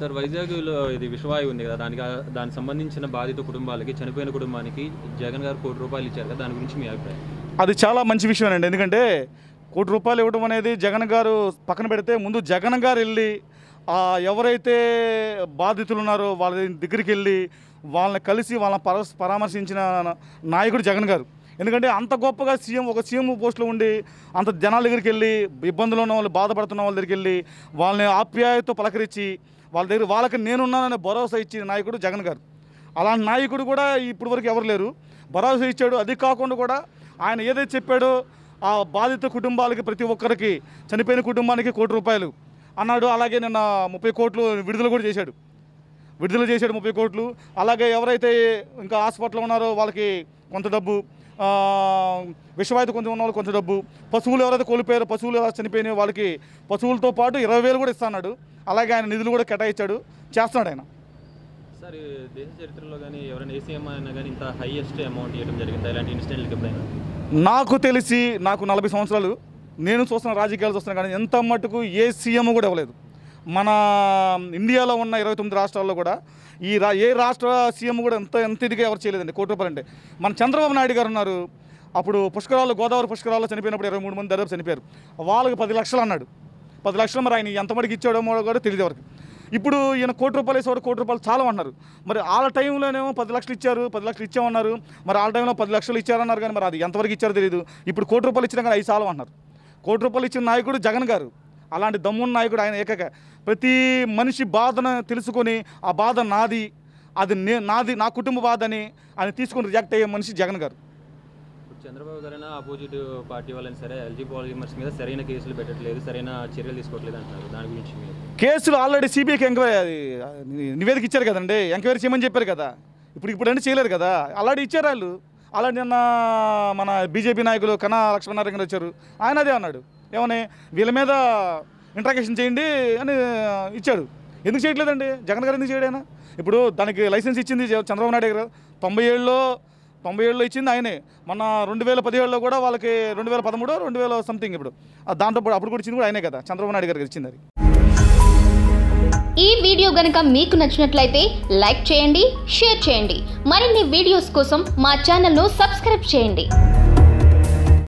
sir వైజాగ్లో ఇది విషవాయువు ఉంది కదా దానికి దానికి సంబంధించిన బాధిత కుటుంబాలకి చనిపోయిన కుటుంబానికి జగన్ గారు కోటి రూపాయలు ఇచ్చారు కదా దాని గురించి మీ అభిప్రాయం అది చాలా మంచి విషయం అండి ఎందుకంటే కోటి రూపాయలు ఇవ్వడం అనేది జగన్ గారు పక్కన పెడితే ముందు జగన్ గారు వెళ్ళి ఎవరైతే బాధితులు ఉన్నారో వాళ్ళ దగ్గరికి వెళ్ళి వాళ్ళని కలిసి వాళ్ళని పరామర్శించిన నాయకుడు జగన్ గారు ఎందుకంటే అంత గొప్పగా సీఎం ఒక సీఎం పోస్ట్లో ఉండి అంత జనాల దగ్గరికి వెళ్ళి ఇబ్బందులు ఉన్న వాళ్ళు బాధపడుతున్న వాళ్ళ దగ్గరికి వెళ్ళి వాళ్ళని ఆప్యాయతో పలకరించి వాళ్ళ దగ్గర వాళ్ళకి నేనున్నాననే భరోసా ఇచ్చిన నాయకుడు జగన్ గారు అలాంటి నాయకుడు కూడా ఇప్పటి వరకు ఎవరు లేరు భరోసా ఇచ్చాడు అది కాకుండా కూడా ఆయన ఏదైతే చెప్పాడో ఆ బాధిత కుటుంబాలకి ప్రతి ఒక్కరికి చనిపోయిన కుటుంబానికి కోటి రూపాయలు అన్నాడు అలాగే నిన్న ముప్పై కోట్లు విడుదల కూడా చేశాడు విడుదల చేశాడు ముప్పై కోట్లు అలాగే ఎవరైతే ఇంకా హాస్పిటల్లో ఉన్నారో వాళ్ళకి కొంత డబ్బు విషవాయుధ కొంత ఉన్న వాళ్ళు కొంత డబ్బు పశువులు ఎవరైతే కోల్పోయారో పశువులు ఎవరైతే చనిపోయినాయో వాళ్ళకి పశువులతో పాటు ఇరవై వేలు కూడా ఇస్తాడు అలాగే ఆయన నిధులు కూడా కేటాయించాడు చేస్తున్నాడు ఆయన సార్ దేశ చరిత్రలో కానీ ఎవరైనా ఏసీఎం అయినా కానీ ఇంత హైయెస్ట్ అమౌంట్ ఇవ్వడం జరిగింది ఇలాంటి ఇన్సిడెంట్లకి ఎప్పుడైనా నాకు తెలిసి నాకు నలభై సంవత్సరాలు నేను చూస్తున్న రాజకీయాలు చూస్తున్నాను కానీ ఎంత మటుకు ఏ సీఎం కూడా ఇవ్వలేదు మన ఇండియాలో ఉన్న ఇరవై తొమ్మిది రాష్ట్రాల్లో కూడా ఈ రా ఏ రాష్ట్ర సీఎం కూడా ఎంత ఎంత ఇదిగా ఎవరు చేయలేదండి కోటి రూపాయలు అంటే మన చంద్రబాబు నాయుడు గారు ఉన్నారు అప్పుడు పుష్కరాలు గోదావరి పుష్కరాల్లో చనిపోయినప్పుడు ఇరవై మూడు మంది దాదాపు చనిపోయారు వాళ్ళకి పది లక్షలు అన్నాడు పది లక్షలు మరి ఆయన ఎంత మటుకు ఇచ్చాడో కూడా తెలియదు ఎవరికి ఇప్పుడు ఈయన కోటి రూపాయలు వేసేవారు కోటి రూపాయలు చాలా అన్నారు మరి ఆ టైంలోనేమో పది లక్షలు ఇచ్చారు పది లక్షలు ఇచ్చామన్నారు మరి ఆ టైంలో పది లక్షలు ఇచ్చారన్నారు కానీ మరి అది ఎంతవరకు ఇచ్చారో తెలియదు ఇప్పుడు కోటి రూపాయలు ఇచ్చినా కానీ ఐదు చాలా అన్నారు కోటి రూపాయలు ఇచ్చిన నాయకుడు జగన్ గారు అలాంటి దమ్మున్న నాయకుడు ఆయన ఏకక ప్రతి మనిషి బాధను తెలుసుకొని ఆ బాధ నాది అది నే నాది నా కుటుంబ బాధ అని ఆయన తీసుకొని రియాక్ట్ అయ్యే మనిషి జగన్ గారు చంద్రబాబు గారైనా ఆపోజిట్ పార్టీ వాళ్ళని సరే ఎల్జీ పాలిమర్స్ మీద సరైన కేసులు పెట్టట్లేదు సరైన చర్యలు తీసుకోవట్లేదు అంటున్నారు దాని గురించి కేసులు ఆల్రెడీ సిబిఐకి ఎంక్వైరీ నివేదిక ఇచ్చారు కదండి ఎంక్వైరీ చేయమని చెప్పారు కదా ఇప్పుడు ఇప్పుడు అంటే చేయలేరు కదా ఆల్రెడీ ఇచ్చారు వాళ్ళు అలాంటి నిన్న మన బీజేపీ నాయకులు కన్నా లక్ష్మణారాయణ గారు వచ్చారు ఆయన అదే అన్నాడు ఏమని వీళ్ళ మీద ఇంట్రాక్షన్ చేయండి అని ఇచ్చాడు ఎందుకు చేయట్లేదండి జగన్ గారు ఎందుకు చేయడైనా ఇప్పుడు దానికి లైసెన్స్ ఇచ్చింది చంద్రబాబు నాయుడు గారు తొంభై ఏళ్ళలో తొంభై ఏళ్ళలో ఇచ్చింది ఆయనే మన రెండు వేల పదిహేడులో కూడా వాళ్ళకి రెండు వేల పదమూడు రెండు వేల సంథింగ్ ఇప్పుడు దాంట్లో అప్పుడు కూడా ఇచ్చింది కూడా ఆయనే కదా చంద్రబాబు నాయుడు గారికి ఇచ్చింది అది ఈ వీడియో గనక మీకు నచ్చినట్లయితే లైక్ చేయండి షేర్ చేయండి మరిన్ని వీడియోస్ కోసం మా ఛానల్ను సబ్స్క్రైబ్ చేయండి